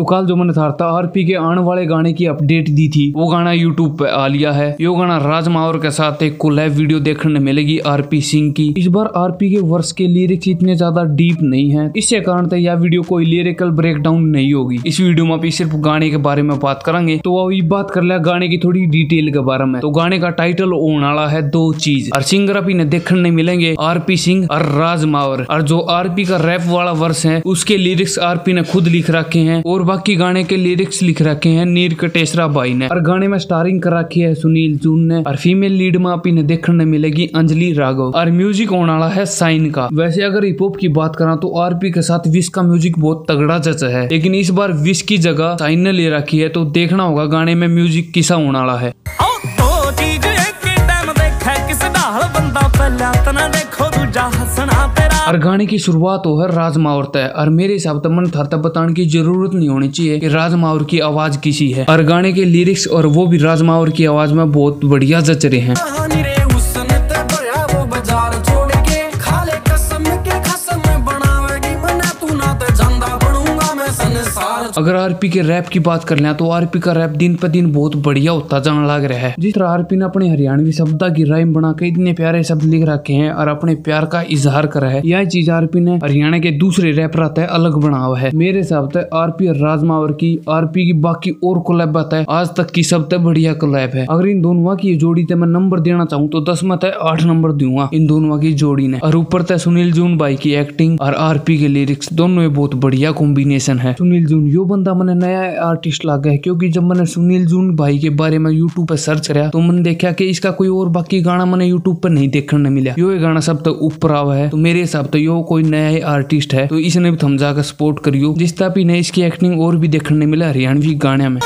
तो कल जो मैंने थारता आरपी के आने वाले गाने की अपडेट दी थी वो गाना यूट्यूब पे आ लिया है यो गाना राज मावर के साथ एक को लाइव वीडियो देखने मिलेगी आरपी सिंह की इस बार आरपी के वर्ष के लिरिक्स इतने ज्यादा डीप नहीं है इसके कारण यह वीडियो कोई लिरिकल ब्रेकडाउन नहीं होगी इस वीडियो में अभी सिर्फ गाने के बारे में बात करेंगे तो वो ये बात कर लिया गाने की थोड़ी डिटेल के बारे में तो गाने का टाइटल ओन आला है दो चीज और सिंगर अभी ने देखने मिलेंगे आरपी सिंह और राज मावर और जो आरपी का रैप वाला वर्ष है उसके लिरिक्स आरपी ने खुद लिख रखे है और बाकी गाने के लिरिक्स लिख रखे हैं नीर कटेसरा भाई ने और गाने में स्टारिंग कर रखी है सुनील जून ने और फीमेल लीड में आप इन्हें देखने मिलेगी अंजलि राघव और म्यूजिक होने वाला है साइन का वैसे अगर हिप हॉप की बात करा तो आरपी के साथ विश का म्यूजिक बहुत तगड़ा जच है लेकिन इस बार विश की जगह साइन ने ले रखी है तो देखना होगा गाने में म्यूजिक किसा होने वाला है हर गाने की शुरुआत हो तो है राजमा और तय और मेरे हिसाब तक मन थारता बताने की जरूरत नहीं होनी चाहिए कि राजमावर की आवाज किसी है हर गाने के लिरिक्स और वो भी मावर की आवाज में बहुत बढ़िया जच रहे हैं अगर आरपी के रैप की बात कर ले तो आरपी का रैप दिन पर दिन बहुत बढ़िया होता जान लग रहा है जिस तरह आरपी ने अपने हरियाणवी शब्दा की राइम बना के इतने प्यारे शब्द लिख रखे हैं और अपने प्यार का इजहार करा है यह चीज आरपी ने हरियाणा के दूसरे रैपर तय अलग बना हुआ है मेरे हिसाब से आरपी और राजमावर की आरपी की बाकी और कोलैब है आज तक की सबसे बढ़िया कोलैब है अगर इन दोनों की जोड़ी ते मैं नंबर देना चाहूँ तो दस मत है आठ नंबर दूंगा इन दोनों की जोड़ी ने और ऊपर तय सुनील जून भाई की एक्टिंग और आरपी के लिरिक्स दोनों बहुत बढ़िया कॉम्बिनेशन है सुनील जून यो बंदा मैंने नया आर्टिस्ट लगा है क्योंकि जब मैंने सुनील जून भाई के बारे में यूट्यूब पर सर्च कराया तो मैंने देखा कि इसका कोई और बाकी गाना मैंने यूट्यूब पर नहीं देखने मिला यो गाना सब तक तो ऊपर आवा है तो मेरे हिसाब से तो यो कोई नया आर्टिस्ट है तो इसने भी थमजा का सपोर्ट करियो जिस तरह भी ने इसकी एक्टिंग और भी देखने मिला हरियाणवी गाने में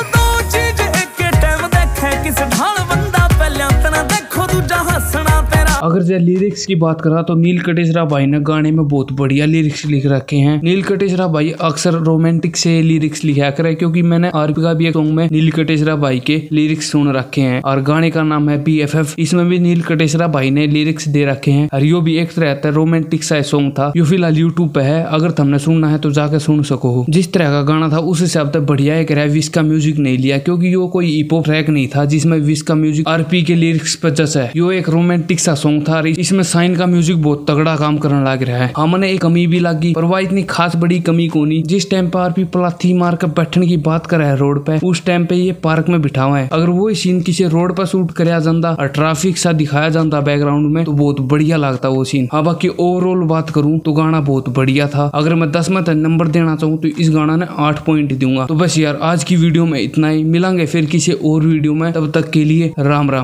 अगर जैसे लिरिक्स की बात करा तो नील कटेसरा भाई ने गाने में बहुत बढ़िया लिरिक्स लिख रखे हैं नील कटेसरा भाई अक्सर रोमांटिक से लिरिक्स लिखा करे क्योंकि मैंने आरपी का भी एक सॉन्ग में नील कटेसरा भाई के लिरिक्स सुन रखे हैं और गाने का नाम है पी एफ एफ इसमें भी नील कटेसरा भाई ने लिरिक्स दे रखे हैं और यो भी एक तरह का रोमांटिक सा सॉन्ग था यो फिलहाल यूट्यूब पे है अगर तुमने सुनना है तो जाकर सुन सको जिस तरह का गाना था उस हिसाब से बढ़िया एक रहा विश का म्यूजिक नहीं लिया क्योंकि यो कोई इपो ट्रैक नहीं था जिसमें विश का म्यूजिक आरपी के लिरिक्स पर जस है यो एक रोमांटिक सा सॉन्ग सॉन्ग था इसमें साइन का म्यूजिक बहुत तगड़ा काम करने लग रहा है हमने एक कमी भी लगी पर वह इतनी खास बड़ी कमी को नहीं जिस टाइम पर आरपी पलाथी मार कर बैठने की बात कर रहा है रोड पे उस टाइम पे ये पार्क में बिठा हुआ है अगर वो सीन किसी रोड पर शूट कराया जाता और ट्रैफिक सा दिखाया जाता बैकग्राउंड में तो बहुत बढ़िया लगता वो सीन हाँ बाकी ओवरऑल बात करूँ तो गाना बहुत बढ़िया था अगर मैं दस में नंबर देना चाहूँ तो इस गाना ने आठ पॉइंट दूंगा तो बस यार आज की वीडियो में इतना ही मिलांगे फिर किसी और वीडियो में तब तक के लिए राम राम